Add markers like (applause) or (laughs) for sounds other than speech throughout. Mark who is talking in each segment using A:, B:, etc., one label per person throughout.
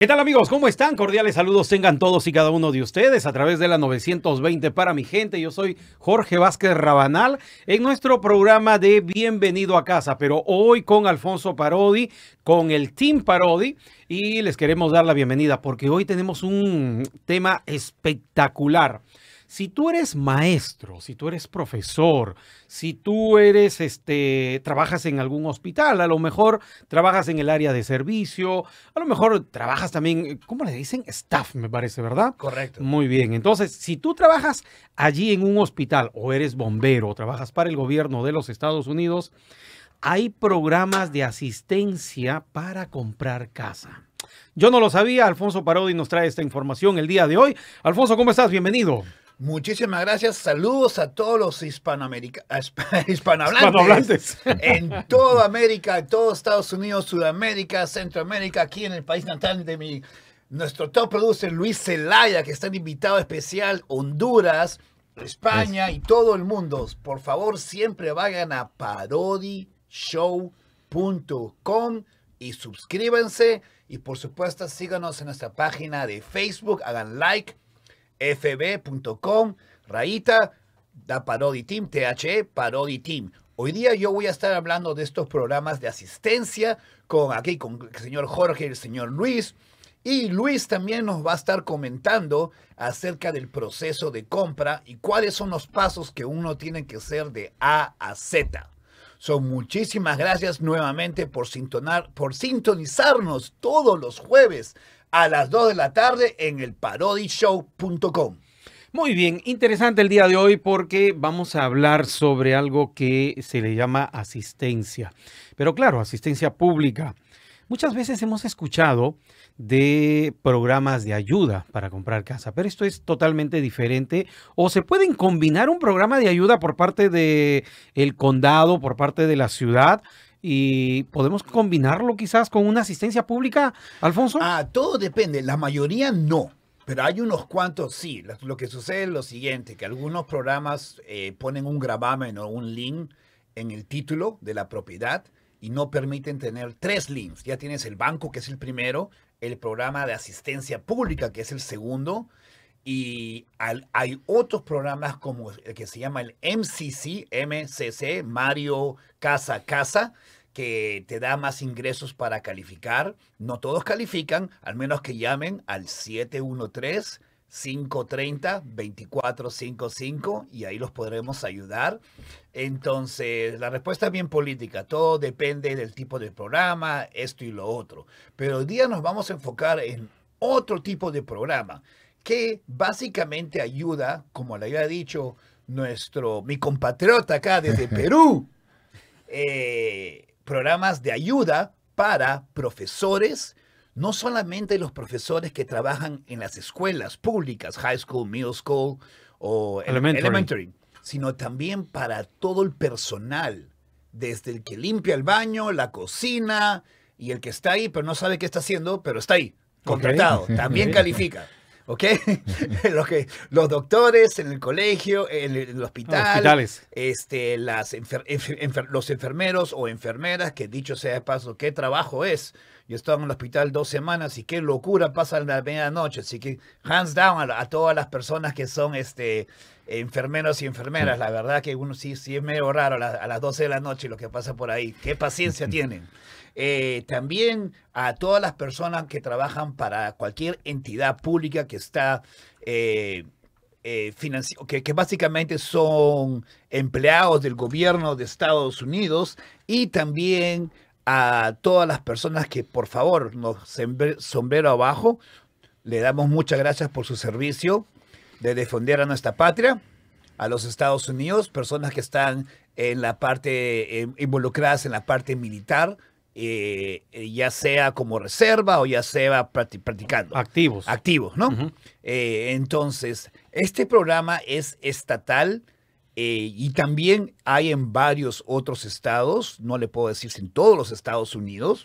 A: ¿Qué tal amigos? ¿Cómo están? Cordiales saludos tengan todos y cada uno de ustedes a través de la 920 para mi gente. Yo soy Jorge Vázquez Rabanal en nuestro programa de Bienvenido a casa, pero hoy con Alfonso Parodi, con el Team Parodi y les queremos dar la bienvenida porque hoy tenemos un tema espectacular. Si tú eres maestro, si tú eres profesor, si tú eres, este, trabajas en algún hospital, a lo mejor trabajas en el área de servicio, a lo mejor trabajas también, ¿cómo le dicen? Staff, me parece, ¿verdad? Correcto. Muy bien. Entonces, si tú trabajas allí en un hospital o eres bombero o trabajas para el gobierno de los Estados Unidos, hay programas de asistencia para comprar casa. Yo no lo sabía, Alfonso Parodi nos trae esta información el día de hoy. Alfonso, ¿cómo estás? Bienvenido.
B: Muchísimas gracias. Saludos a todos los hispanoamericanos, (laughs) hispanohablantes, en toda América, en todos Estados Unidos, Sudamérica, Centroamérica, aquí en el país natal de mi nuestro top producer Luis Zelaya, que está en invitado especial, Honduras, España y todo el mundo. Por favor, siempre vayan a parodyshow.com y suscríbanse. Y por supuesto, síganos en nuestra página de Facebook, hagan like fb.com, rayita, da parodi Team, THE parodi Team. Hoy día yo voy a estar hablando de estos programas de asistencia con aquí con el señor Jorge, y el señor Luis. Y Luis también nos va a estar comentando acerca del proceso de compra y cuáles son los pasos que uno tiene que hacer de A a Z. Son muchísimas gracias nuevamente por, sintonar, por sintonizarnos todos los jueves a las 2 de la tarde en el parodyshow.com.
A: Muy bien, interesante el día de hoy porque vamos a hablar sobre algo que se le llama asistencia. Pero claro, asistencia pública. Muchas veces hemos escuchado de programas de ayuda para comprar casa, pero esto es totalmente diferente. O se pueden combinar un programa de ayuda por parte del condado, por parte de la ciudad, y podemos combinarlo quizás con una
B: asistencia pública, Alfonso? Ah, todo depende, la mayoría no. Pero hay unos cuantos, sí. Lo que sucede es lo siguiente, que algunos programas eh, ponen un gravamen o un link en el título de la propiedad y no permiten tener tres links. Ya tienes el banco, que es el primero, el programa de asistencia pública, que es el segundo, y hay otros programas como el que se llama el MCC, MCC, Mario Casa Casa, que te da más ingresos para calificar. No todos califican, al menos que llamen al 713. 530-2455 y ahí los podremos ayudar. Entonces, la respuesta es bien política, todo depende del tipo de programa, esto y lo otro. Pero hoy día nos vamos a enfocar en otro tipo de programa que básicamente ayuda, como le había dicho nuestro, mi compatriota acá desde (laughs) Perú, eh, programas de ayuda para profesores, no solamente los profesores que trabajan en las escuelas públicas, high school, middle school o elementary, sino también para todo el personal, desde el que limpia el baño, la cocina y el que está ahí, pero no sabe qué está haciendo, pero está ahí, contratado, (laughs) también califica. ¿ok? (laughs) los, que, los doctores en el colegio, en el, hospital, Este, las los enfermeros o enfermeras, que dicho sea de paso, qué trabajo es. Yo estaba en el hospital dos semanas y qué locura pasa en la medianoche. Así que hands down a, todas las personas que son este, enfermeros y enfermeras. La verdad que uno sí, sí es medio raro a, las, a las 12 de la noche lo que pasa por ahí. Qué paciencia (laughs) tienen. Eh, también a todas las personas que trabajan para cualquier entidad pública que está... Eh, eh que, básicamente son empleados del gobierno de Estados Unidos y también a todas las personas que por favor nos sombrero abajo, le damos muchas gracias por su servicio de defender a nuestra patria, a los Estados Unidos, personas que están en la parte eh, involucradas en la parte militar, eh, eh, ya sea como reserva o ya sea practicando. Activos. Activos, ¿no? Eh, entonces, este programa es estatal y también hay en varios otros estados, no le puedo decir si en todos los Estados Unidos,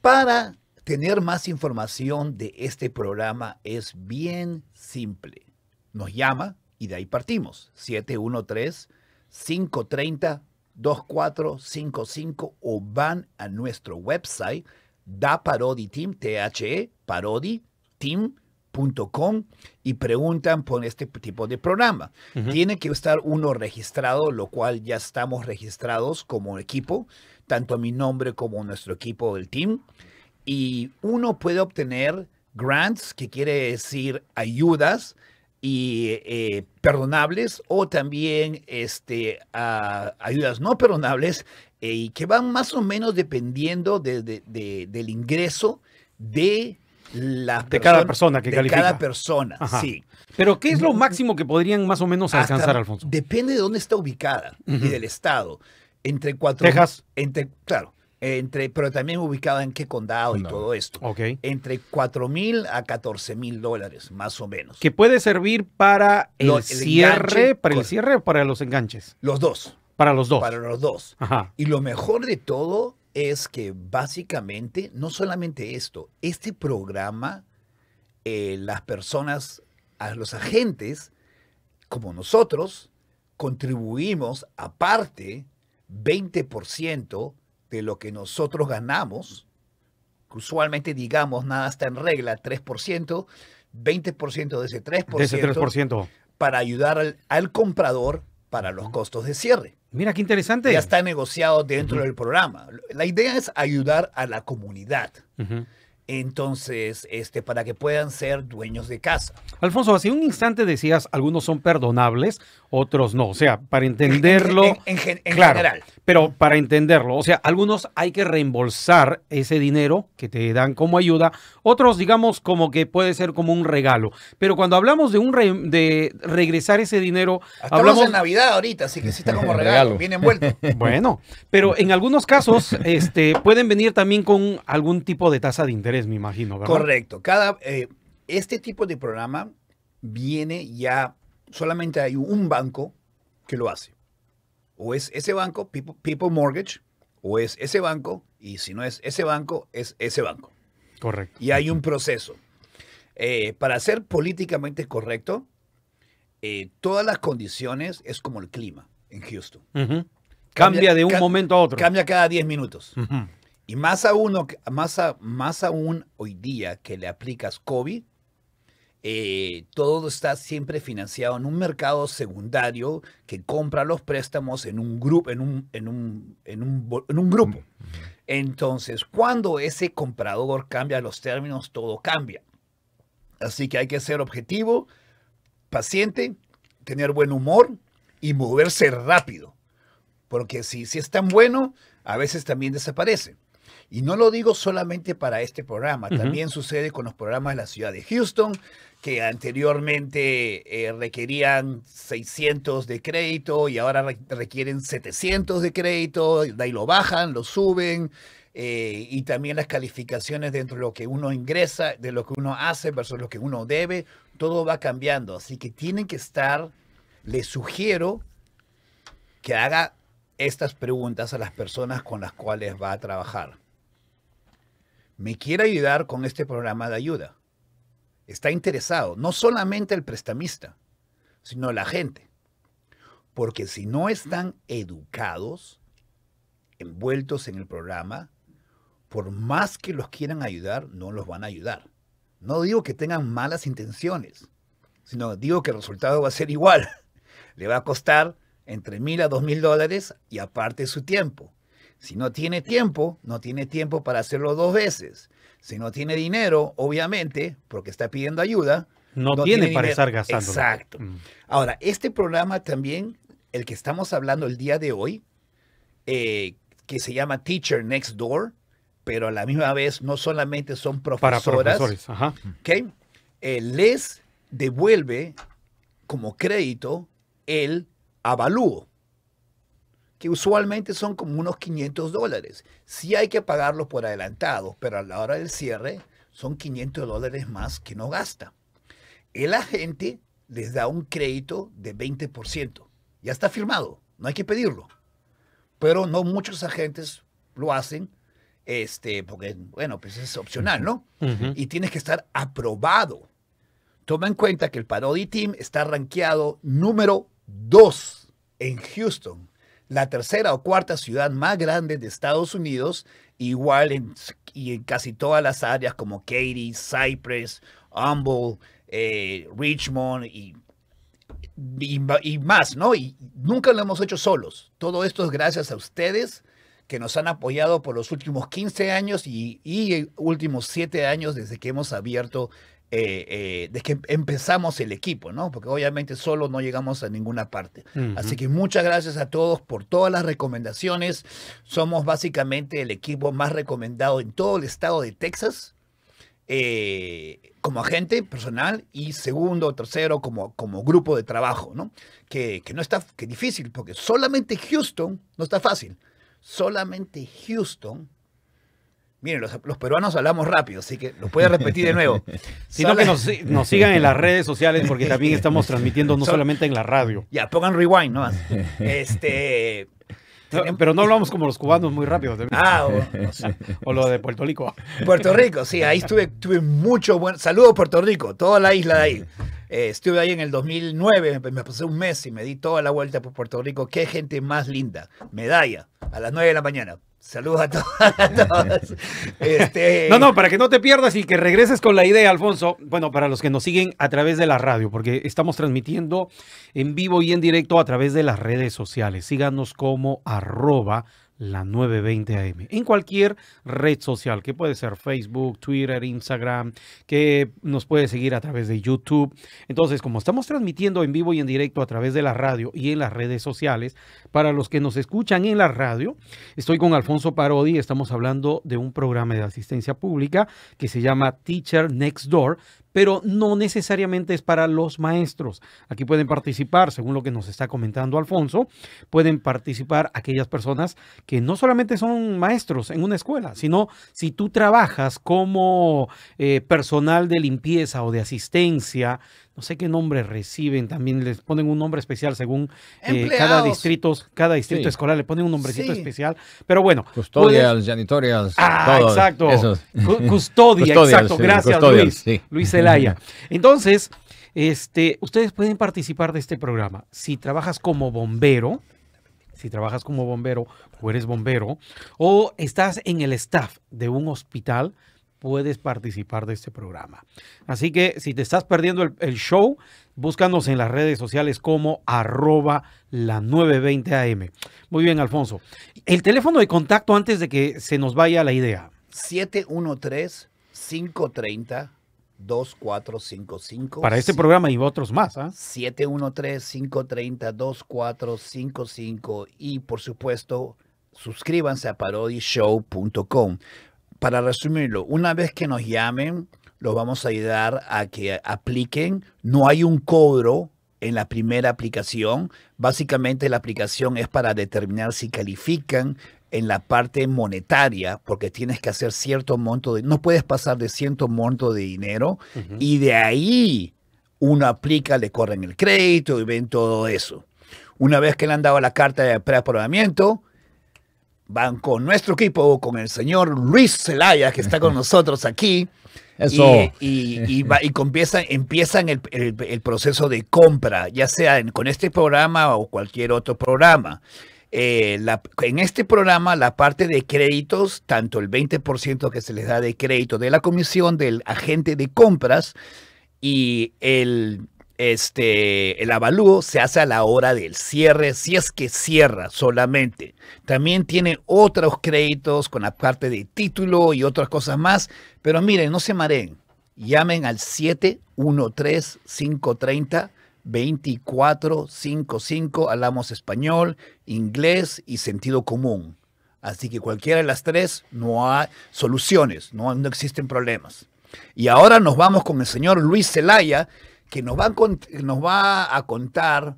B: para tener más información de este programa es bien simple. Nos llama y de ahí partimos. 713 530 2455 o van a nuestro website da paroditeam.com e, y preguntan por este tipo de programa. Tiene que estar uno registrado, lo cual ya estamos registrados como equipo, tanto mi nombre como nuestro equipo del team. Y uno puede obtener grants, que quiere decir ayudas, y eh, perdonables o también este, ah, ayudas no perdonables eh, y que van más o menos dependiendo de, del ingreso de la persona, cada persona que de califica. cada persona, sí.
A: Pero ¿qué es lo mm, máximo que podrían
B: más o menos alcanzar, Alfonso? Depende de dónde está ubicada y del estado. Entre cuatro. Texas. Entre, claro, entre, pero también ubicada en qué condado y todo esto. Entre 4 mil a 14 mil dólares, más o menos.
A: Que puede servir para el, cierre, para el cierre o para los enganches. Los dos. Para los dos.
B: Para los dos. Y lo mejor de todo es que básicamente, no solamente esto, este programa, eh, las personas, a los agentes, como nosotros, contribuimos aparte 20% de lo que nosotros ganamos, usualmente digamos nada está en regla, 3%, 20% de ese 3%, ese 3%. para ayudar al, comprador para los costos de cierre. Mira qué interesante. Ya está negociado dentro del programa. La idea es ayudar a la comunidad. Entonces, este, para que puedan ser dueños de casa.
A: Alfonso, hace un instante decías, algunos son perdonables, otros no. O sea, para entenderlo.
B: En, general.
A: Pero para entenderlo, o sea, algunos hay que reembolsar ese dinero que te dan como ayuda, otros digamos como que puede ser como un regalo. Pero cuando hablamos de un de regresar ese dinero, hablamos de Navidad
B: ahorita, así que sí está como (laughs) regalo, viene envuelto. (laughs)
A: Bueno, pero en algunos casos este pueden venir también con algún tipo de tasa de interés, me imagino, ¿verdad? Correcto.
B: Cada eh, este tipo de programa viene ya solamente hay un banco que lo hace o es ese banco, People, People Mortgage, o es ese banco, y si no es ese banco, es ese banco. Correcto. Y hay un proceso. Eh, para ser políticamente correcto, eh, todas las condiciones es como el clima en Houston. cambia, de un momento a otro. Cambia cada 10 minutos. Y más, más aún hoy día que le aplicas COVID, eh, todo está siempre financiado en un mercado secundario que compra los préstamos en un grupo, en un, en un, grupo. Entonces, cuando ese comprador cambia los términos, todo cambia. Así que hay que ser objetivo, paciente, tener buen humor y moverse rápido. Porque si es tan bueno, a veces también desaparece. Y no lo digo solamente para este programa, también sucede con los programas de la ciudad de Houston, que anteriormente eh, requerían 600 de crédito y ahora requieren 700 de crédito, de ahí lo bajan, lo suben. Eh, y también las calificaciones dentro de lo que uno ingresa, de lo que uno hace versus lo que uno debe, todo va cambiando. Así que tienen que estar, les sugiero que haga estas preguntas a las personas con las cuales va a trabajar. ¿Me quiere ayudar con este programa de ayuda? Está interesado no solamente el prestamista, sino la gente. Porque si no están educados, envueltos en el programa, por más que los quieran ayudar, no los van a ayudar. No digo que tengan malas intenciones, sino digo que el resultado va a ser igual. (laughs) Le va a costar entre mil a dos mil dólares y aparte su tiempo. Si no tiene tiempo, no tiene tiempo para hacerlo dos veces. Si no tiene dinero, obviamente, porque está pidiendo ayuda. No, tiene, para estar gastando. Exacto. Mm. Ahora, este programa también, el que estamos hablando el día de hoy, eh, que se llama Teacher Next Door, pero a la misma vez no solamente son profesoras. Para profesores, ajá. Eh, les devuelve como crédito el avalúo, que usualmente son como unos 500 dólares. Sí hay que pagarlos por adelantado, pero a la hora del cierre son 500 dólares más que no gasta. El agente les da un crédito de 20%. Ya está firmado, no hay que pedirlo. Pero no muchos agentes lo hacen, este, porque, bueno, pues es opcional, ¿no? Y tienes que estar aprobado. Toma en cuenta que el Parody Team está rankeado número dos en Houston, la tercera o cuarta ciudad más grande de Estados Unidos, igual en, y en casi todas las áreas como Katy, Cypress, Humble, eh, Richmond y, más, ¿no? Y nunca lo hemos hecho solos. Todo esto es gracias a ustedes que nos han apoyado por los últimos 15 años y, y últimos 7 años desde que hemos abierto eh, eh, de que empezamos el equipo, ¿no? Porque obviamente solo no llegamos a ninguna parte. Así que muchas gracias a todos por todas las recomendaciones. Somos básicamente el equipo más recomendado en todo el estado de Texas. Eh, como agente personal y segundo, tercero, como, como grupo de trabajo, ¿no? Que, que no está que difícil, porque solamente Houston no está fácil. Solamente Houston Miren, los, peruanos hablamos rápido, así que lo puede repetir de nuevo. (laughs) Sino que nos, sigan en las redes sociales
A: porque también estamos (laughs) transmitiendo no solamente en la radio.
B: Ya, pongan rewind, nomás. Este. (laughs) pero no hablamos como los cubanos muy rápido. Ah, o, o, lo de Puerto Rico. Puerto Rico, sí, ahí estuve, tuve mucho buen. Saludos Puerto Rico, toda la isla de ahí. Eh, estuve ahí en el 2009, me, pasé un mes y me di toda la vuelta por Puerto Rico. Qué gente más linda. Medalla, a las 9 de la mañana. Saludos a (laughs) todos. Este, no,
A: no, para que no te pierdas y que regreses con la idea, Alfonso. Bueno, para los que nos siguen a través de la radio, porque estamos transmitiendo en vivo y en directo a través de las redes sociales. Síganos como arroba la 920 AM. En cualquier red social, que puede ser Facebook, Twitter, Instagram, que nos puede seguir a través de YouTube. Entonces, como estamos transmitiendo en vivo y en directo a través de la radio y en las redes sociales, para los que nos escuchan en la radio, estoy con Alfonso Parodi, estamos hablando de un programa de asistencia pública que se llama Teacher Next Door, pero no necesariamente es para los maestros. Aquí pueden participar, según lo que nos está comentando Alfonso, pueden participar aquellas personas que no solamente son maestros en una escuela, sino si tú trabajas como eh, personal de limpieza o de asistencia no sé qué nombre reciben, también les ponen un nombre especial según eh, cada distrito, cada distrito escolar le ponen un nombrecito especial, pero bueno. Custodials, janitorials. Ah, exacto. Custodia, (laughs) exacto. Gracias, Luis. Luis Zelaya. Entonces, este, ustedes pueden participar de este programa. Si trabajas como bombero, si trabajas como bombero o eres bombero, o estás en el staff de un hospital, puedes participar de este programa. Así que si te estás perdiendo el, show, búscanos en las redes sociales como arroba la 920 AM. Muy bien, Alfonso. El teléfono de contacto antes de que se nos vaya la idea.
B: 713-530. 2455. Para este programa y otros más. ¿eh? ¿ah? 713-530-2455. Y por supuesto, suscríbanse a parodyshow.com para resumirlo, una vez que nos llamen, los vamos a ayudar a que apliquen. No hay un cobro en la primera aplicación. Básicamente la aplicación es para determinar si califican en la parte monetaria, porque tienes que hacer cierto monto de, no puedes pasar de cierto monto de dinero y de ahí uno aplica, le corren el crédito y ven todo eso. Una vez que le han dado la carta de preaprobamiento, van con nuestro equipo, con el señor Luis Zelaya, que está con (laughs) nosotros aquí. Eso. Y, y, empiezan, empiezan el, proceso de compra, ya sea con este programa o cualquier otro programa. Eh, en este programa, la parte de créditos, tanto el 20% que se les da de crédito de la comisión del agente de compras y el este, el avalúo se hace a la hora del cierre, si es que cierra solamente. También tiene otros créditos con la parte de título y otras cosas más, pero miren, no se mareen. Llamen al 713-530-2455. Hablamos español, inglés y sentido común. Así que cualquiera de las tres no hay soluciones, no, no existen problemas. Y ahora nos vamos con el señor Luis Zelaya, que nos va, a, contar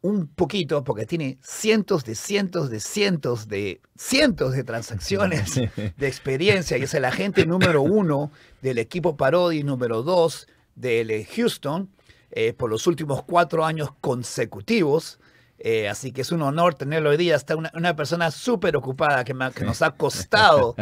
B: un poquito, porque tiene cientos de cientos de cientos de cientos de transacciones de experiencia y es el agente número uno del equipo Parodi número dos del eh, Houston eh, por los últimos cuatro años consecutivos. Eh, así que es un honor tenerlo hoy día. Está una, persona súper ocupada que, que nos ha costado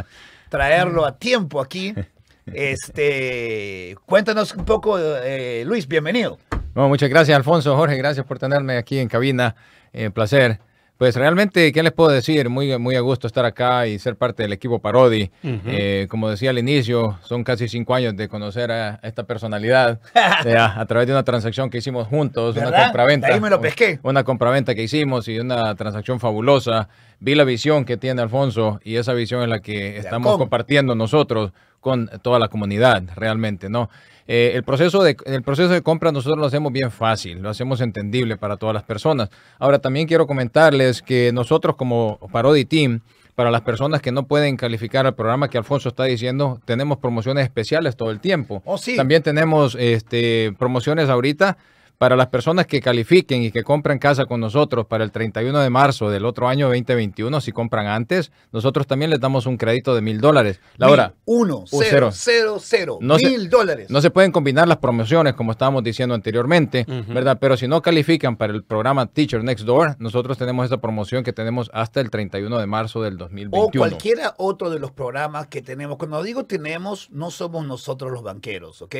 B: traerlo a tiempo aquí. (laughs) Este, cuéntanos un poco, eh, Luis, bienvenido.
C: No, muchas gracias, Alfonso, Jorge, gracias por tenerme aquí en cabina. Eh, placer. Pues realmente, ¿qué les puedo decir? Muy, muy a gusto estar acá y ser parte del equipo Parodi. Eh, como decía al inicio, son casi cinco años de conocer a esta personalidad (laughs) a, través de una transacción que hicimos juntos, una compraventa. ahí me lo pesqué. Una compraventa que hicimos y una transacción fabulosa. Vi la visión que tiene Alfonso y esa visión es la que estamos compartiendo nosotros con toda la comunidad, realmente, ¿no? Eh, el, proceso de, el proceso de compra nosotros lo hacemos bien fácil, lo hacemos entendible para todas las personas. Ahora, también quiero comentarles que nosotros como Parody Team, para las personas que no pueden calificar al programa que Alfonso está diciendo, tenemos promociones especiales todo el tiempo. Oh, también tenemos este, promociones ahorita para las personas que califiquen y que compren casa con nosotros para el 31 de marzo del otro año 2021, si compran antes, nosotros también les damos un crédito de mil dólares. Laura. Uno, cero, cero, cero, no mil dólares. No se pueden combinar las promociones, como estábamos diciendo anteriormente, ¿verdad? Pero si no califican para el programa Teacher Next Door, nosotros tenemos esta promoción que tenemos hasta el 31 de marzo del 2021. O cualquiera
B: otro de los programas que tenemos. Cuando digo tenemos, no somos nosotros los banqueros, ¿ok?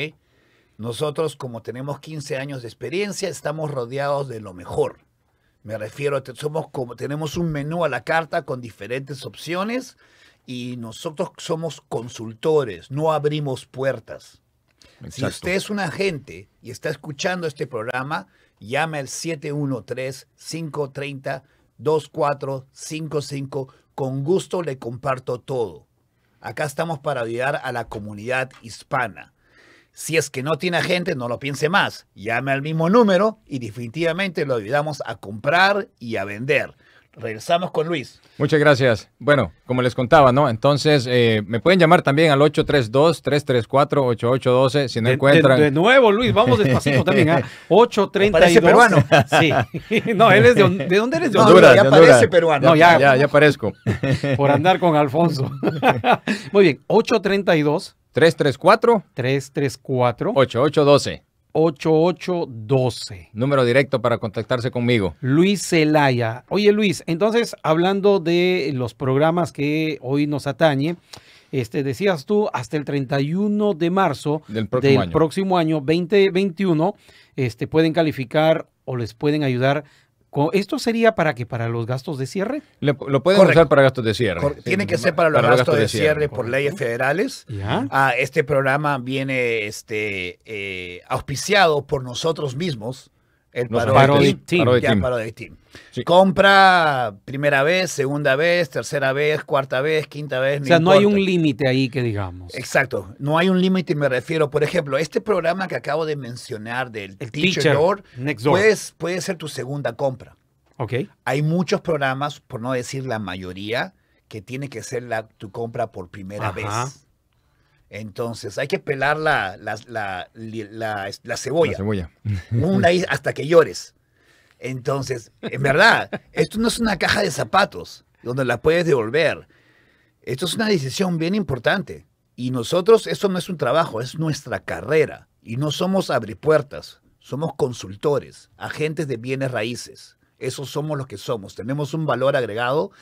B: Nosotros, como tenemos 15 años de experiencia, estamos rodeados de lo mejor. Me refiero a que somos como tenemos un menú a la carta con diferentes opciones y nosotros somos consultores, no abrimos puertas. Si usted es un agente y está escuchando este programa, llame al 713-530-2455. Con gusto le comparto todo. Acá estamos para ayudar a la comunidad hispana. Si es que no tiene agente, no lo piense más. Llame al mismo número y definitivamente lo ayudamos a comprar y a vender. Regresamos con Luis.
C: Muchas gracias. Bueno, como les contaba, ¿no? Entonces, eh, me pueden llamar también al 832-334-8812 si no encuentran. De, nuevo, Luis, vamos despacito también. 832. ¿ah? (laughs) Parece peruano. Sí. (laughs) No, él es de, ¿de dónde eres? De Honduras. No, ya aparece peruano. No, ya, ya, (laughs) Por andar con Alfonso.
A: Muy bien, 832. 334. 334. 8812.
C: 8812. Número directo para contactarse conmigo.
A: Luis Zelaya. Oye Luis, entonces hablando de los programas que hoy nos atañe, este, decías tú, hasta el 31 de marzo del próximo, año. 2021, este, pueden calificar o les pueden ayudar ¿Esto sería para que ¿Para los gastos de cierre? lo pueden usar para gastos de cierre. tiene que ser para los, gastos, de, cierre, por
B: leyes federales. Ah, este programa viene este, eh, auspiciado por nosotros mismos el paro, de team. Compra primera vez, segunda vez, tercera vez, cuarta vez, quinta vez. O sea, no, hay un
A: límite ahí
B: que digamos. Exacto, no hay un límite, y me refiero. Por ejemplo, este programa que acabo de mencionar del Teacher, Door, pues, puede ser tu segunda compra. Ok. Hay muchos programas, por no decir la mayoría, que tiene que ser la, tu compra por primera Ajá. vez. Entonces hay que pelar la, la, cebolla. cebolla.
C: (laughs)
B: hasta que llores. Entonces, en verdad, esto no es una caja de zapatos donde la puedes devolver. Esto es una decisión bien importante. Y nosotros, esto no es un trabajo, es nuestra carrera. Y no somos puertas, somos consultores, agentes de bienes raíces. Esos somos los que somos. Tenemos un valor agregado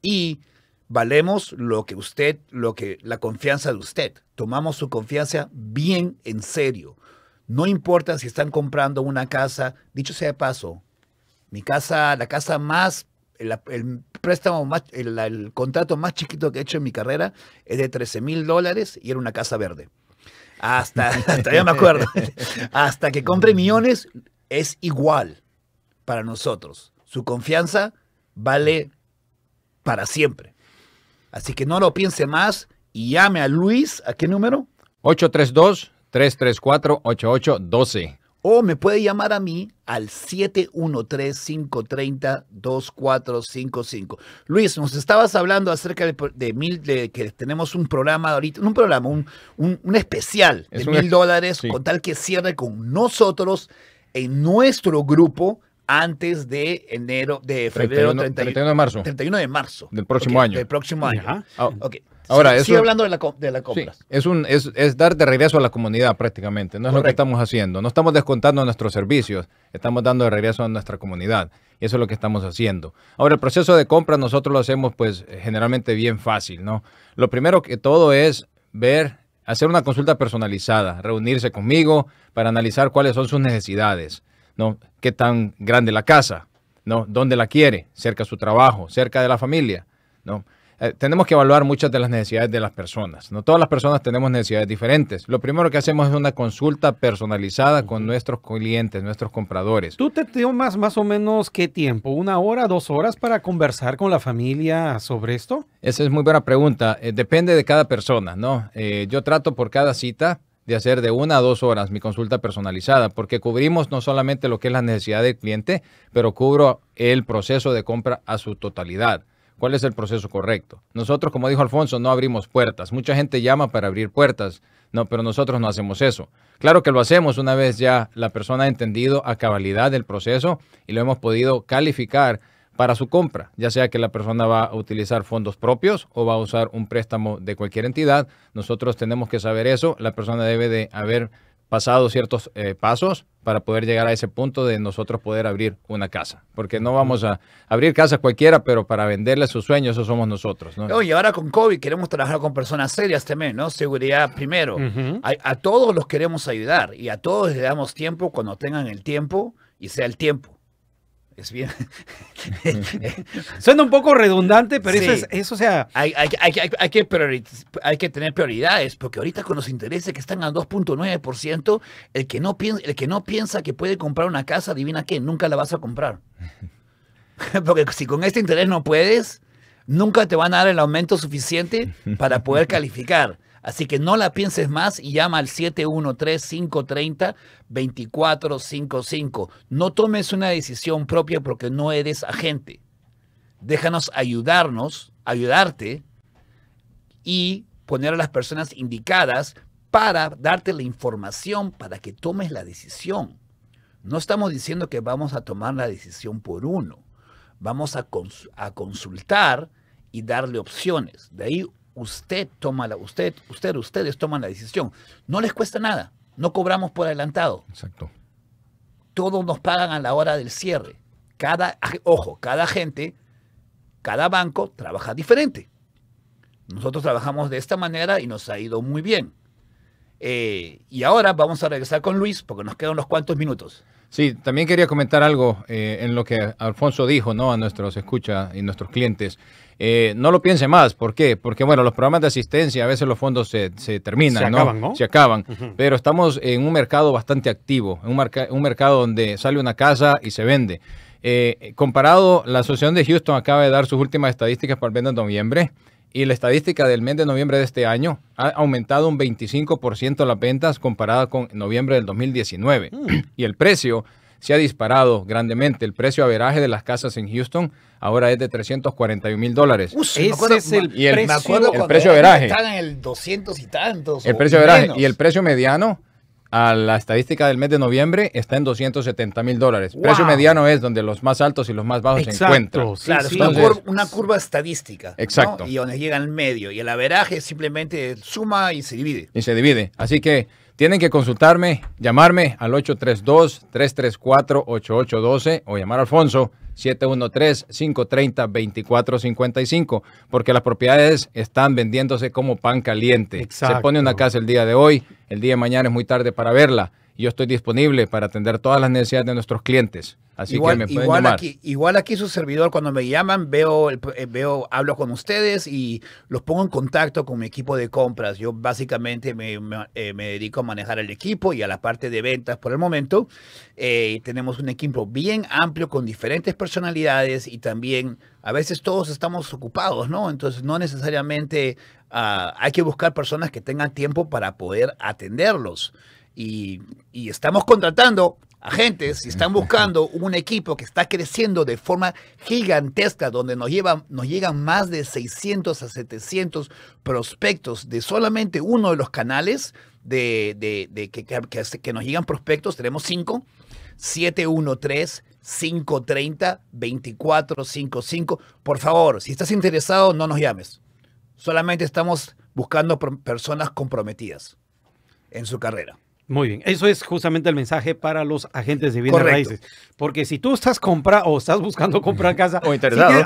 B: y valemos lo que usted, lo que la confianza de usted. Tomamos su confianza bien en serio. No importa si están comprando una casa, dicho sea de paso, mi casa, la casa más, el, préstamo el, contrato más chiquito que he hecho en mi carrera es de 13 mil dólares y era una casa verde. Hasta, (laughs) me acuerdo, hasta que compre millones es igual para nosotros. Su confianza vale para siempre. Así que no lo piense más y llame a Luis. ¿A qué número? 832-334-8812. O me puede llamar a mí al 713-530-2455. Luis, nos estabas hablando acerca de, mil, que tenemos un programa ahorita, un programa, un, un, especial de mil dólares, con tal que cierre con nosotros en nuestro grupo antes de enero, de febrero 31, de marzo. 31 de marzo. Del próximo año. Del próximo año. Ah, okay. Ahora, hablando de la, compra.
C: es, un, es, dar de regreso a la comunidad prácticamente, no es lo que estamos haciendo. No estamos descontando nuestros servicios, estamos dando de regreso a nuestra comunidad. Y eso es lo que estamos haciendo. Ahora, el proceso de compra nosotros lo hacemos pues generalmente bien fácil, ¿no? Lo primero que todo es ver, hacer una consulta personalizada, reunirse conmigo para analizar cuáles son sus necesidades. ¿no? ¿Qué tan grande la casa? ¿No? ¿Dónde la quiere? ¿Cerca de su trabajo? ¿Cerca de la familia? ¿No? Eh, tenemos que evaluar muchas de las necesidades de las personas. No todas las personas tenemos necesidades diferentes. Lo primero que hacemos es una consulta personalizada con nuestros
A: clientes, nuestros compradores. ¿Tú te tomas más o menos qué tiempo? ¿Una hora, dos horas para conversar con la familia sobre esto? Esa es muy buena pregunta. Eh, depende de cada persona,
C: ¿no? Eh, yo trato por cada cita de hacer de una a dos horas mi consulta personalizada, porque cubrimos no solamente lo que es la necesidad del cliente, pero cubro el proceso de compra a su totalidad. ¿Cuál es el proceso correcto? Nosotros, como dijo Alfonso, no abrimos puertas. Mucha gente llama para abrir puertas, no, pero nosotros no hacemos eso. Claro que lo hacemos una vez ya la persona ha entendido a cabalidad el proceso y lo hemos podido calificar para su compra, ya sea que la persona va a utilizar fondos propios o va a usar un préstamo de cualquier entidad. Nosotros tenemos que saber eso. La persona debe de haber pasado ciertos eh, pasos para poder llegar a ese punto de nosotros poder abrir una casa, porque no vamos a abrir casa cualquiera, pero para venderle sus sueños, eso somos nosotros. ¿no?
B: ahora con COVID queremos trabajar con personas serias también, ¿no? Seguridad primero. a, a todos los queremos ayudar y a todos les damos tiempo cuando tengan el tiempo y sea el tiempo es bien. (laughs)
A: Suena un poco redundante,
B: pero eso es, eso sea. Hay, que hay que tener prioridades, porque ahorita con los intereses que están al 2.9%, el que no el que no piensa que puede comprar una casa, adivina qué, nunca la vas a comprar. (laughs) porque si con este interés no puedes, nunca te van a dar el aumento suficiente para poder calificar. Así que no la pienses más y llama al 713-530-2455. No tomes una decisión propia porque no eres agente. Déjanos ayudarnos, ayudarte y poner a las personas indicadas para darte la información para que tomes la decisión. No estamos diciendo que vamos a tomar la decisión por uno. Vamos a, a consultar y darle opciones. De ahí usted toma la, usted, usted, ustedes toman la decisión. No les cuesta nada, no cobramos por adelantado. Exacto. Todos nos pagan a la hora del cierre. Cada, ojo, cada gente, cada banco trabaja diferente. Nosotros trabajamos de esta manera y nos ha ido muy bien. Eh, y ahora vamos a regresar con Luis porque nos quedan unos cuantos minutos.
C: Sí, también quería comentar algo eh, en lo que Alfonso dijo, ¿no? A nuestros escucha y nuestros clientes. Eh, no lo piense más, ¿por qué? Porque, bueno, los programas de asistencia, a veces los fondos se, se terminan, se acaban, ¿no? Se acaban. Pero estamos en un mercado bastante activo, en un, un mercado donde sale una casa y se vende. Eh, comparado, la Asociación de Houston acaba de dar sus últimas estadísticas para el mes de noviembre. Y la estadística del mes de noviembre de este año ha aumentado un 25% las ventas comparada con noviembre del 2019. Mm. Y el precio se ha disparado grandemente. El precio averaje de las casas en Houston ahora es de 341 mil dólares. Ese es el precio, el precio averaje.
B: en el 200 y tantos. El precio Y
C: el precio mediano a la estadística del mes de noviembre está en 270 mil dólares. Precio mediano es donde los más altos y los más bajos se encuentran. claro,
B: una, curva, estadística. Exacto. Y donde llega al medio. Y el averaje simplemente suma y se divide.
C: Y se divide. Así que tienen que consultarme, llamarme al 832-334-8812 o llamar a Alfonso 713-530-2455, porque las propiedades están vendiéndose como pan caliente. Se pone una casa el día de hoy, el día de mañana es muy tarde para verla. Yo estoy disponible para atender todas las necesidades de nuestros clientes igual, igual aquí,
B: igual aquí su servidor, cuando me llaman, veo, eh, veo, hablo con ustedes y los pongo en contacto con mi equipo de compras. Yo básicamente me, eh, dedico a manejar el equipo y a la parte de ventas por el momento. Eh, tenemos un equipo bien amplio con diferentes personalidades y también a veces todos estamos ocupados, ¿no? Entonces no necesariamente ah, hay que buscar personas que tengan tiempo para poder atenderlos. Y, y, estamos contratando agentes, si están buscando un equipo que está creciendo de forma gigantesca, donde nos, nos llegan más de 600 a 700 prospectos de solamente uno de los canales de, que, que, nos llegan prospectos, tenemos cinco, 713. 530 2455. Por favor, si estás interesado, no nos llames. Solamente estamos buscando personas comprometidas en su carrera. Muy bien, eso es justamente el mensaje para
A: los agentes de bienes raíces. Porque si tú estás o estás buscando comprar casa,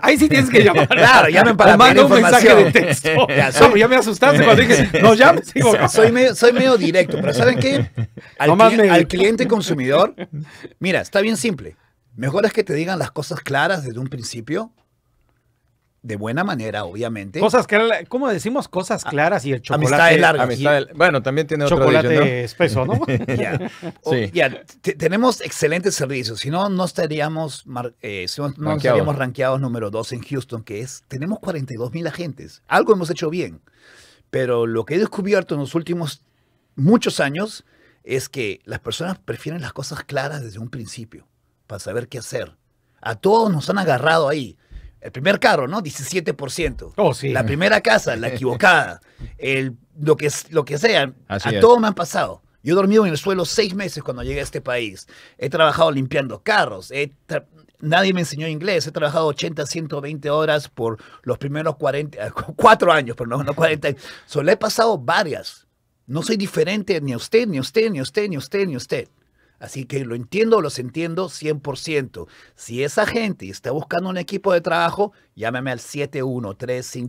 A: ahí sí tienes que llamar. (laughs) claro, llamen para o manda un mensaje de texto. (laughs) Ya, ya me asustaste cuando dije, no (laughs) llames. soy, medio, soy medio directo, pero ¿saben qué?
B: al cliente consumidor, mira, está bien simple. Mejor es que te digan las cosas claras desde un principio de buena manera, obviamente. Cosas que, como decimos, cosas claras y el chocolate. Amistad de larga. bueno, también tiene otro Chocolate espeso, ¿no? (laughs) Tenemos excelentes servicios. Si no, no estaríamos, eh, si no, no estaríamos rankeados número dos en Houston, que es, tenemos 42 mil agentes. Algo hemos hecho bien. Pero lo que he descubierto en los últimos muchos años es que las personas prefieren las cosas claras desde un principio, para saber qué hacer. A todos nos han agarrado ahí el primer carro, ¿no? 17%. La primera casa, la equivocada. El, lo, que, lo que sea. a todos todo me han pasado. Yo he dormido en el suelo seis meses cuando llegué a este país. He trabajado limpiando carros. Nadie me enseñó inglés. He trabajado 80, 120 horas por los primeros 40, (laughs) cuatro años, por no, menos 40 Solo he pasado varias. No soy diferente ni a usted, ni a usted, ni a usted, ni a usted, ni a usted. Así que lo entiendo, los entiendo 100%. Si esa gente está buscando un equipo de trabajo, llámame al 713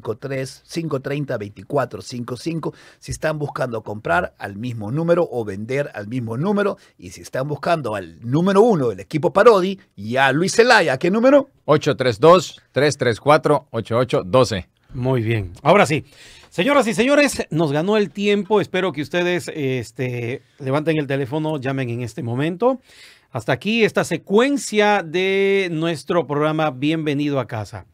B: 530 2455 si están buscando comprar al mismo número o vender al mismo número. Y si están buscando al número uno del equipo Parodi, ya Luis Zelaya, ¿qué número?
A: 832-334-8812. Muy bien. Ahora sí, señoras y señores, nos ganó el tiempo. Espero que ustedes este, levanten el teléfono, llamen en este momento. Hasta aquí esta secuencia de nuestro programa Bienvenido a casa.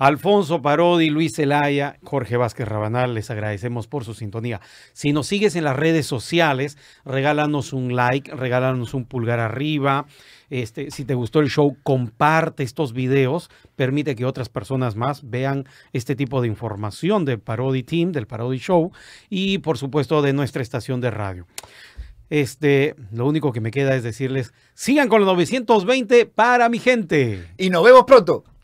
A: Alfonso Parodi, Luis Zelaya, Jorge Vázquez Rabanal, les agradecemos por su sintonía. Si nos sigues en las redes sociales, regálanos un like, regálanos un pulgar arriba. Este, si te gustó el show, comparte estos videos, permite que otras personas más vean este tipo de información del Parodi Team, del Parodi Show y por supuesto de nuestra estación de radio. Este, lo único que me queda es decirles, sigan con los 920 para mi gente. Y nos vemos pronto.